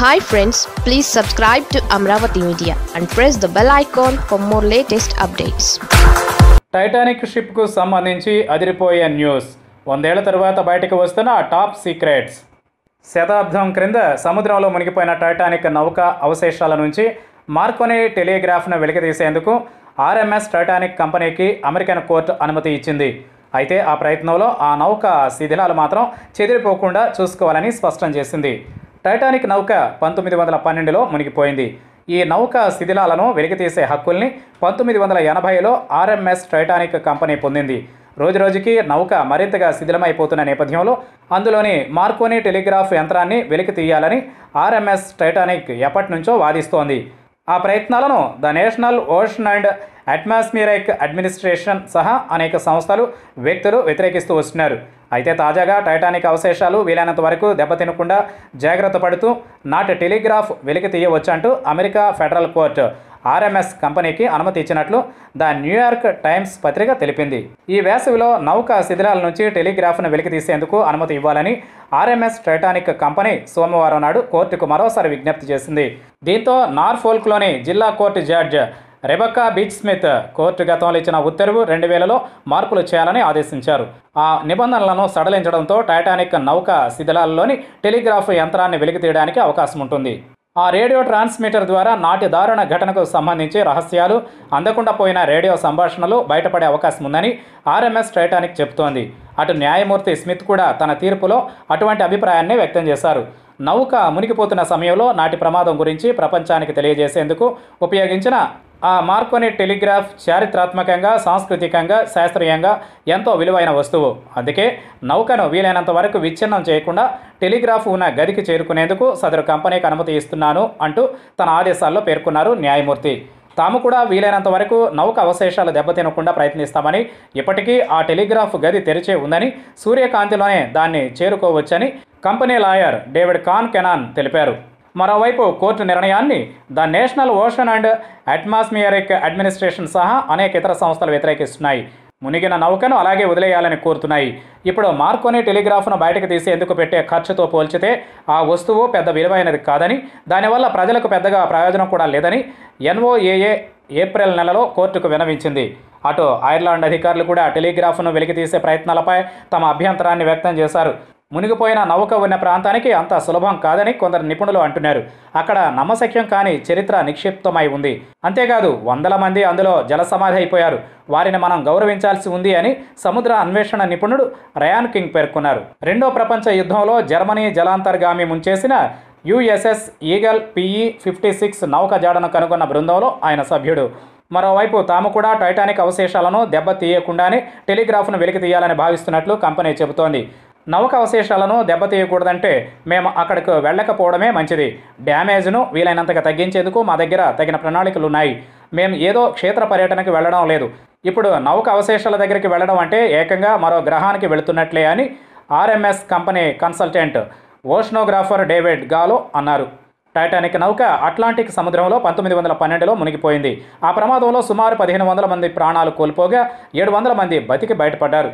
hi friends please subscribe to Amaravati media and press the bell icon for more latest updates Titanic షిప్కు సంబంధించి అదిరిపోయే news వందేళ్ల తర్వాత బయటకు వస్తున్న టాప్ సీక్రెట్స్ శతాబ్దం క్రింద సముద్రంలో మునిగిపోయిన టైటానిక్ నౌక అవశేషాల నుంచి మార్కోనే టెలిగ్రాఫ్ను వెలికితీసేందుకు ఆర్ఎంఎస్ టైటానిక్ కంపెనీకి అమెరికన్ కోర్టు అనుమతి ఇచ్చింది అయితే ఆ ప్రయత్నంలో ఆ నౌక శిథిలాలు మాత్రం చెదిరిపోకుండా చూసుకోవాలని స్పష్టం చేసింది టైటానిక్ నౌక పంతొమ్మిది వందల పన్నెండులో మునిగిపోయింది ఈ నౌక శిథిలాలను వెలికితీసే హక్కుల్ని పంతొమ్మిది వందల ఎనభైలో ఆర్ఎంఎస్ టైటానిక్ కంపెనీ పొందింది రోజురోజుకి నౌక మరింతగా శిథిలమైపోతున్న నేపథ్యంలో అందులోని మార్కోని టెలిగ్రాఫ్ యంత్రాన్ని వెలికి తీయాలని ఆర్ఎంఎస్ టైటానిక్ ఎప్పటి నుంచో వాదిస్తోంది ఆ ప్రయత్నాలను the national ocean and atmospheric administration సహా అనేక సంస్థలు వ్యక్తులు వ్యతిరేకిస్తూ వస్తున్నారు అయితే తాజాగా టైటానిక్ అవశేషాలు వీలైనంత వరకు దెబ్బతినకుండా జాగ్రత్త పడుతూ నాటి టెలిగ్రాఫ్ వెలికి తీయవచ్చంటూ అమెరికా ఫెడరల్ కోర్టు ఆర్ఎంఎస్ కంపెనీకి అనుమతి ఇచ్చినట్లు ద న్యూయార్క్ టైమ్స్ పత్రిక తెలిపింది ఈ వేసవిలో నౌక శిథిలాల నుంచి టెలిగ్రాఫ్ను వెలికి తీసేందుకు అనుమతి ఇవ్వాలని ఆర్ఎంఎస్ టైటానిక్ కంపెనీ సోమవారం నాడు కోర్టుకు మరోసారి విజ్ఞప్తి చేసింది దీంతో నార్ఫోల్క్లోని జిల్లా court judge Rebecca Beach Smith court గతంలో ఇచ్చిన ఉత్తర్వు రెండు వేలలో మార్పులు చేయాలని ఆదేశించారు ఆ నిబంధనలను సడలించడంతో టైటానిక్ నౌక శిథిలాల్లోని టెలిగ్రాఫ్ యంత్రాన్ని వెలికితీయడానికి అవకాశం ఉంటుంది ఆ రేడియో ట్రాన్స్మిటర్ ద్వారా నాటి దారుణ ఘటనకు సంబంధించి రహస్యాలు అందకుండా పోయిన రేడియో సంభాషణలు బయటపడే అవకాశం ఉందని ఆర్ఎంఎస్ టైటానిక్ చెబుతోంది అటు న్యాయమూర్తి స్మిత్ కూడా తన తీర్పులో అటువంటి అభిప్రాయాన్ని వ్యక్తం చేశారు నౌక మునిగిపోతున్న సమయంలో నాటి ప్రమాదం గురించి ప్రపంచానికి తెలియజేసేందుకు ఉపయోగించిన ఆ మార్కొని టెలిగ్రాఫ్ చారిత్రాత్మకంగా సాంస్కృతికంగా శాస్త్రీయంగా ఎంతో విలువైన వస్తువు అందుకే నౌకను వీలైనంత వరకు విచ్ఛిన్నం చేయకుండా టెలిగ్రాఫ్ ఉన్న గదికి చేరుకునేందుకు సదరు కంపెనీకి అనుమతి ఇస్తున్నాను అంటూ తన ఆదేశాల్లో పేర్కొన్నారు న్యాయమూర్తి తాము కూడా వీలైనంత వరకు నౌక అవశేషాలు దెబ్బతినకుండా ప్రయత్నిస్తామని ఇప్పటికీ ఆ టెలిగ్రాఫ్ గది తెరిచే ఉందని సూర్యకాంతిలోనే దాన్ని చేరుకోవచ్చని company lawyer David Concannon తెలిపారు మరోవైపు కోర్టు నిర్ణయాన్ని the national ocean and atmospheric administration సహా అనేక ఇతర సంస్థలు వ్యతిరేకిస్తున్నాయి మునిగిన నౌకను అలాగే వదిలేయాలని కోరుతున్నాయి ఇప్పుడు మార్కోని టెలిగ్రాఫ్ను బయటకు తీసి ఎందుకు పెట్టే ఖర్చుతో పోల్చితే ఆ వస్తువు పెద్ద విలువైనది కాదని దానివల్ల ప్రజలకు పెద్దగా ప్రయోజనం కూడా లేదని ఎన్ఓఏఏ ఏప్రిల్ నెలలో కోర్టుకు వినవించింది అటు ఐర్లాండ్ అధికారులు కూడా టెలిగ్రాఫ్ను వెలికితీసే ప్రయత్నాలపై తమ అభ్యంతరాన్ని వ్యక్తం చేశారు మునిగిపోయిన నౌక ఉన్న ప్రాంతానికి అంత సులభం కాదని కొందరు నిపుణులు అంటున్నారు అక్కడ నమ్మశక్యం కాని చరిత్ర నిక్షిప్తమై ఉంది అంతేకాదు వందల మంది అందులో జలసమాధి అయిపోయారు వారిని మనం గౌరవించాల్సి ఉంది అని సముద్ర అన్వేషణ నిపుణుడు రయాన్ కింగ్ పేర్కొన్నారు రెండో ప్రపంచ యుద్ధంలో జర్మనీ జలాంతర్గామి ముంచేసిన USS Eagle PE fifty six నౌక జాడను కనుగొన్న బృందంలో ఆయన సభ్యుడు మరోవైపు తాము కూడా టైటానిక్ అవశేషాలను దెబ్బ తీయకుండానే టెలిగ్రాఫ్ను వెలికి తీయాలని భావిస్తున్నట్లు కంపెనీ చెబుతోంది నౌక అవశేషాలను దెబ్బతీయకూడదంటే మేము అక్కడికి వెళ్ళకపోవడమే మంచిది డ్యామేజ్ను వీలైనంతగా తగ్గించేందుకు మా దగ్గర తగిన ప్రణాళికలు ఉన్నాయి మేము ఏదో క్షేత్ర పర్యటనకు వెళ్ళడం లేదు ఇప్పుడు నౌక అవశేషాల దగ్గరికి వెళ్ళడం అంటే ఏకంగా మరో గ్రహానికి వెళుతున్నట్లే అని RMS company consultant oceanographer David Gallo అన్నారు టైటానిక్ నౌక అట్లాంటిక్ సముద్రంలో పంతొమ్మిది వందల పన్నెండులో మునిగిపోయింది ఆ ప్రమాదంలో సుమారు పదిహేను వందల మంది ప్రాణాలు కోల్పోగా ఏడు వందల మంది బతికి బయటపడ్డారు